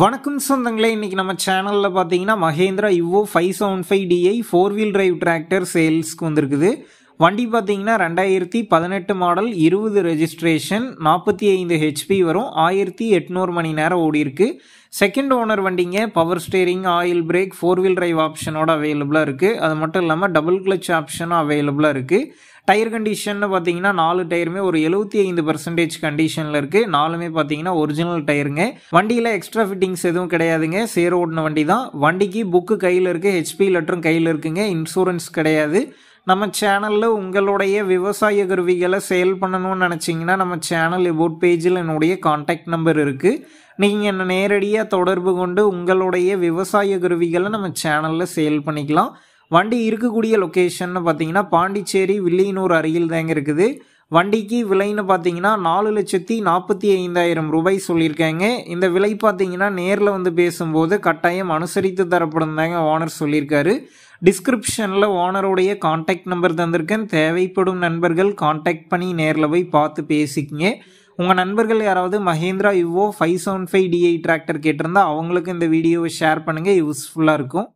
வணக்கம் சொந்தங்களே இன்றைக்கி நம்ம சேனலில் பார்த்தீங்கன்னா Mahindra Yuvo five seven five DI four wheel drive tractor சேல்ஸ்க்கு வந்திருக்குது வண்டி பார்த்தீங்கன்னா ரெண்டாயிரத்தி பதினெட்டு மாடல் இருபது ரெஜிஸ்ட்ரேஷன் நாற்பத்தி ஐந்து ஹெச்பி வரும் ஆயிரத்தி எட்நூறு மணி நேரம் ஓடிருக்கு செகண்ட் ஓனர் வண்டிங்க power steering oil brake four wheel drive ஆப்ஷனோட அவைலபிளாக இருக்குது அது மட்டும் இல்லாமல் டபுள் கிளச் ஆப்ஷனும் அவைலபிளாக இருக்குது டயர் கண்டிஷன் பார்த்தீங்கன்னா நாலு டயருமே ஒரு எழுபத்தி ஐந்து பர்சன்டேஜ் கண்டிஷனில் இருக்குது நாலுமே பார்த்தீங்கன்னா ஒரிஜினல் டயருங்க வண்டியில் எக்ஸ்ட்ரா ஃபிட்டிங்ஸ் எதுவும் கிடையாதுங்க சேர் ஓடின வண்டி தான் வண்டிக்கு புக்கு கையில் இருக்குது ஹெச்பி லெட்டரும் கையில் இருக்குங்க இன்சூரன்ஸ் கிடையாது நம்ம சேனலில் உங்களுடைய விவசாய கருவிகளை சேல் பண்ணணும்னு நினச்சிங்கன்னா நம்ம சேனல் எபோட் பேஜில் என்னுடைய காண்டாக்ட் நம்பர் இருக்குது நீங்கள் என்னை நேரடியாக தொடர்பு கொண்டு உங்களுடைய விவசாய கருவிகளை நம்ம சேனலில் சேல் பண்ணிக்கலாம் வண்டி இருக்கக்கூடிய லொக்கேஷன்னு பார்த்தீங்கன்னா பாண்டிச்சேரி வில்லியனூர் அருகில் தாங்க இருக்குது வண்டிக்கு விலைன்னு பார்த்தீங்கன்னா நாலு லட்சத்தி நாற்பத்தி ஐந்தாயிரம் ரூபாய் சொல்லியிருக்காங்க இந்த விலை பார்த்தீங்கன்னா நேரில் வந்து பேசும்போது கட்டாயம் அனுசரித்து தரப்படும் தாங்க ஓனர் சொல்லியிருக்காரு டிஸ்கிரிப்ஷனில் ஓனருடைய காண்டாக்ட் நம்பர் தந்திருக்கேன் தேவைப்படும் நண்பர்கள் காண்டாக்ட் பண்ணி நேரில் போய் பார்த்து பேசிக்கிங்க உங்கள் நண்பர்கள் யாராவது Mahindra Yuvo five seven five DI tractor கேட்டிருந்தா அவங்களுக்கு இந்த வீடியோவை ஷேர் பண்ணுங்கள் யூஸ்ஃபுல்லாக இருக்கும்